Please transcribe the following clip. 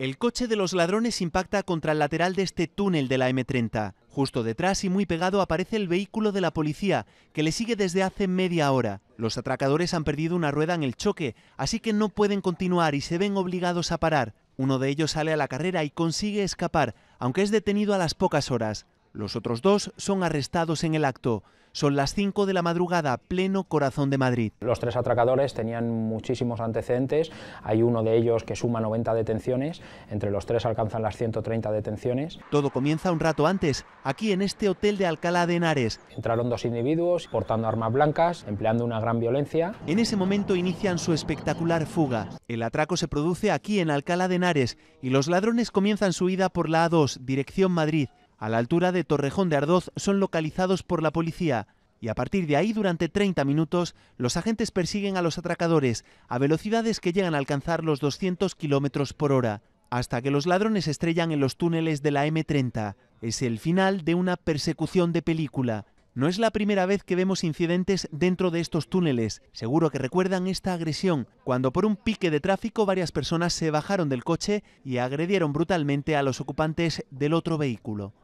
El coche de los ladrones impacta contra el lateral de este túnel de la M30. Justo detrás y muy pegado aparece el vehículo de la policía, que le sigue desde hace media hora. Los atracadores han perdido una rueda en el choque, así que no pueden continuar y se ven obligados a parar. Uno de ellos sale a la carrera y consigue escapar, aunque es detenido a las pocas horas. Los otros dos son arrestados en el acto. Son las 5 de la madrugada, pleno corazón de Madrid. Los tres atracadores tenían muchísimos antecedentes. Hay uno de ellos que suma 90 detenciones. Entre los tres alcanzan las 130 detenciones. Todo comienza un rato antes, aquí en este hotel de Alcalá de Henares. Entraron dos individuos portando armas blancas, empleando una gran violencia. En ese momento inician su espectacular fuga. El atraco se produce aquí en Alcalá de Henares y los ladrones comienzan su huida por la A2, dirección Madrid a la altura de Torrejón de Ardoz, son localizados por la policía y a partir de ahí durante 30 minutos los agentes persiguen a los atracadores a velocidades que llegan a alcanzar los 200 kilómetros por hora, hasta que los ladrones estrellan en los túneles de la M30. Es el final de una persecución de película. No es la primera vez que vemos incidentes dentro de estos túneles. Seguro que recuerdan esta agresión, cuando por un pique de tráfico varias personas se bajaron del coche y agredieron brutalmente a los ocupantes del otro vehículo.